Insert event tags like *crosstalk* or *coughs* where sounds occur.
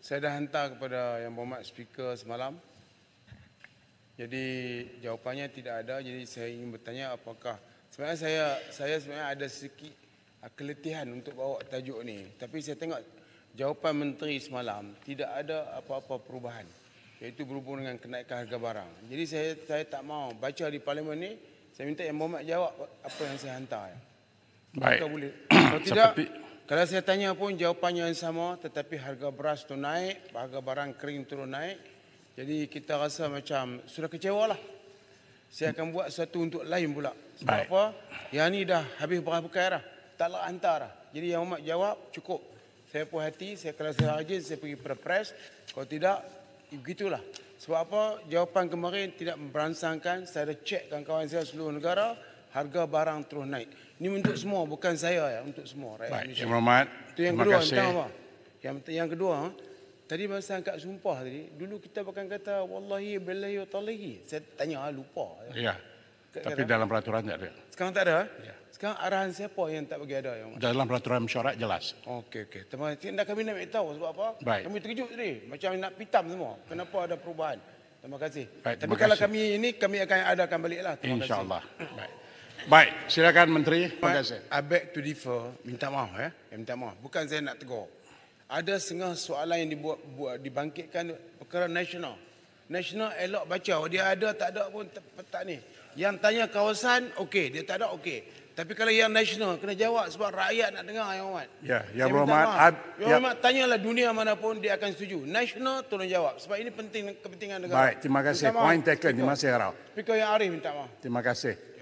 Saya dah hantar kepada Yang Berhormat Speaker semalam. Jadi jawapannya tidak ada. Jadi saya ingin bertanya apakah sebenarnya saya saya sebenarnya ada sedikit ah, keletihan untuk bawa tajuk ni. Tapi saya tengok jawapan menteri semalam tidak ada apa-apa perubahan iaitu berhubung dengan kenaikan harga barang. Jadi saya saya tak mau baca di parlimen ni. Saya minta Yang Berhormat jawab apa yang saya hantar. Baik. *coughs* Kalau tidak kalau saya tanya pun jawapannya yang sama tetapi harga beras tu naik, harga barang kering turun naik. Jadi kita rasa macam sudah kecewa lah. Saya akan buat satu untuk lain pula. Sebab Baik. apa? Yang ni dah habis beras bukai dah. Tak lah hantar dah. Jadi yang umat jawab cukup. Saya puas hati, saya kalau saya rajin saya pergi perpres. Kalau tidak, begitulah. Sebab apa? Jawapan kemarin tidak memperansangkan Saya dah check kawan-kawan saya seluruh negara harga barang terus naik. Ini untuk semua, bukan saya ya, untuk semua rakyat Baik, Malaysia. Baik, Terima kasih. Itu yang kedua, kasih. apa? Yang, yang kedua, ha, tadi masa angkat sumpah tadi, dulu kita bahkan kata, Wallahi, belahi Billahi, Wattalahi. Saya tanya, ah, lupa. Ya, ya kata, tapi kata, dalam peraturan tak ada. Sekarang tak ada? Ha? Ya. Sekarang arahan siapa yang tak bagi ada? Yang dalam peraturan mesyuarat jelas. Okey, okey. Tapi kasih. kami nak tahu sebab apa? Baik. Kami terkejut tadi. Macam nak pitam semua. Kenapa ada perubahan? Terima kasih. Baik, terima Tapi kalau kasih. kami ini, kami akan adakan balik lah. InsyaAllah. Baik. Baik, silakan Menteri. Terima kasih. I beg to differ. Minta maaf eh. Ya, minta maaf. Bukan saya nak tegur. Ada setengah soalan yang dibuat, buat, dibangkitkan perkara nasional. Nasional elok baca. Oh, dia ada tak ada pun petak ni. Yang tanya kawasan, okey. Dia tak ada, okey. Tapi kalau yang nasional, kena jawab sebab rakyat nak dengar, Yang Ahmad. Ya, Yang Rahmat. Yang ya. Rahmat, tanyalah dunia mana pun dia akan setuju. Nasional, tolong jawab. Sebab ini penting kepentingan negara. Baik, terima kasih. Point taken. Terima kasih, Harap. Speaker Yang Arif minta maaf. Terima kasih.